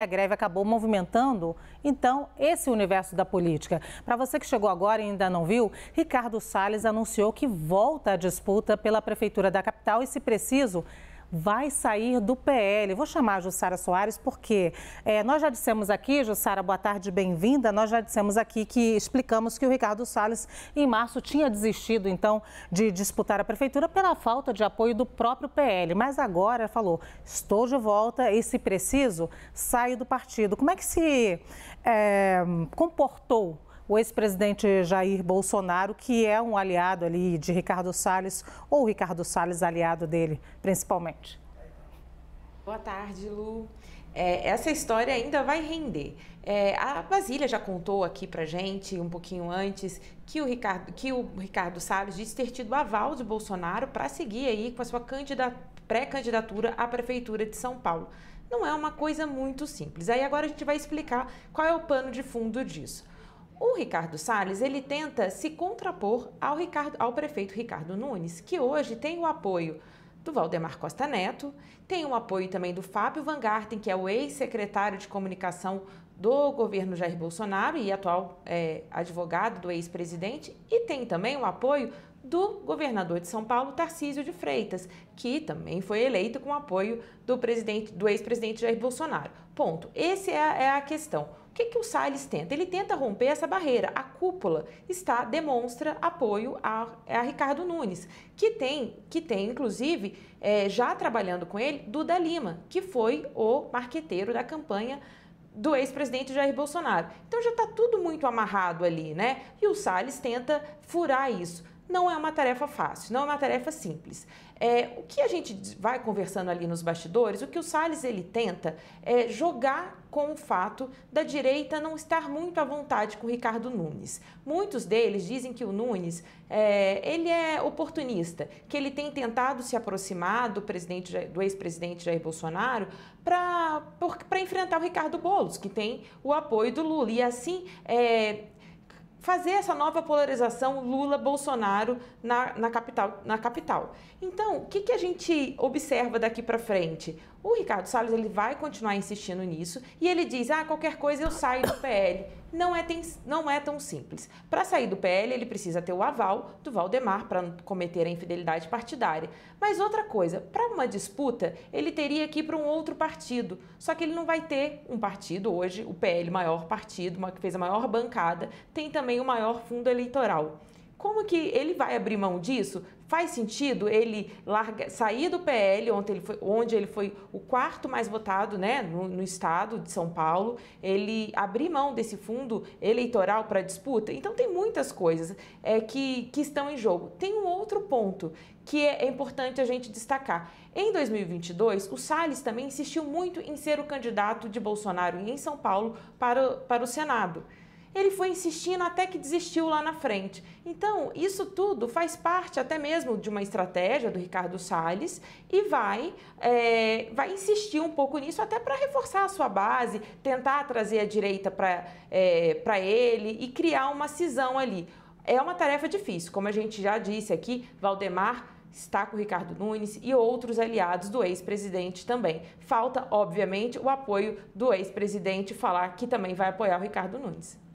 A greve acabou movimentando, então, esse universo da política. Para você que chegou agora e ainda não viu, Ricardo Salles anunciou que volta à disputa pela Prefeitura da capital e, se preciso, vai sair do PL. Vou chamar a Jussara Soares porque é, nós já dissemos aqui, Jussara, boa tarde, bem-vinda. Nós já dissemos aqui que explicamos que o Ricardo Salles, em março, tinha desistido, então, de disputar a prefeitura pela falta de apoio do próprio PL. Mas agora falou: estou de volta e, se preciso, saio do partido. Como é que se é, comportou o ex-presidente Jair Bolsonaro, que é um aliado ali de Ricardo Salles, ou Ricardo Salles aliado dele, principalmente. Boa tarde, Lu. É, essa história ainda vai render. É, a Basília já contou aqui pra gente um pouquinho antes que o Ricardo, que o Ricardo Salles disse ter tido aval de Bolsonaro para seguir aí com a sua pré-candidatura à Prefeitura de São Paulo. Não é uma coisa muito simples. Aí agora a gente vai explicar qual é o pano de fundo disso. O Ricardo Salles ele tenta se contrapor ao, Ricardo, ao prefeito Ricardo Nunes, que hoje tem o apoio do Valdemar Costa Neto, tem o apoio também do Fábio Van Garten, que é o ex-secretário de comunicação do governo Jair Bolsonaro e atual é, advogado do ex-presidente, e tem também o apoio do governador de São Paulo, Tarcísio de Freitas, que também foi eleito com apoio do, presidente, do ex-presidente Jair Bolsonaro. Ponto. Essa é, é a questão que, que o Salles tenta? Ele tenta romper essa barreira. A cúpula está demonstra apoio a, a Ricardo Nunes, que tem, que tem inclusive, é, já trabalhando com ele, Duda Lima, que foi o marqueteiro da campanha do ex-presidente Jair Bolsonaro. Então já está tudo muito amarrado ali, né? E o Salles tenta furar isso não é uma tarefa fácil, não é uma tarefa simples. É, o que a gente vai conversando ali nos bastidores, o que o Salles ele tenta é jogar com o fato da direita não estar muito à vontade com Ricardo Nunes. Muitos deles dizem que o Nunes é, ele é oportunista, que ele tem tentado se aproximar do presidente do ex-presidente Jair Bolsonaro para enfrentar o Ricardo Bolos, que tem o apoio do Lula. E assim é, fazer essa nova polarização Lula-Bolsonaro na, na, capital, na capital. Então, o que, que a gente observa daqui para frente? O Ricardo Salles ele vai continuar insistindo nisso e ele diz: ah, qualquer coisa eu saio do PL. Não é, tem, não é tão simples. Para sair do PL, ele precisa ter o aval do Valdemar para cometer a infidelidade partidária. Mas outra coisa, para uma disputa, ele teria que ir para um outro partido. Só que ele não vai ter um partido hoje, o PL, maior partido, uma, que fez a maior bancada, tem também também o maior fundo eleitoral. Como que ele vai abrir mão disso? Faz sentido ele larga, sair do PL, onde ele, foi, onde ele foi o quarto mais votado né, no, no estado de São Paulo, ele abrir mão desse fundo eleitoral para disputa? Então, tem muitas coisas é, que, que estão em jogo. Tem um outro ponto que é, é importante a gente destacar. Em 2022, o Salles também insistiu muito em ser o candidato de Bolsonaro em São Paulo para, para o Senado. Ele foi insistindo até que desistiu lá na frente. Então, isso tudo faz parte até mesmo de uma estratégia do Ricardo Salles e vai, é, vai insistir um pouco nisso até para reforçar a sua base, tentar trazer a direita para é, ele e criar uma cisão ali. É uma tarefa difícil, como a gente já disse aqui, Valdemar está com Ricardo Nunes e outros aliados do ex-presidente também. Falta, obviamente, o apoio do ex-presidente falar que também vai apoiar o Ricardo Nunes.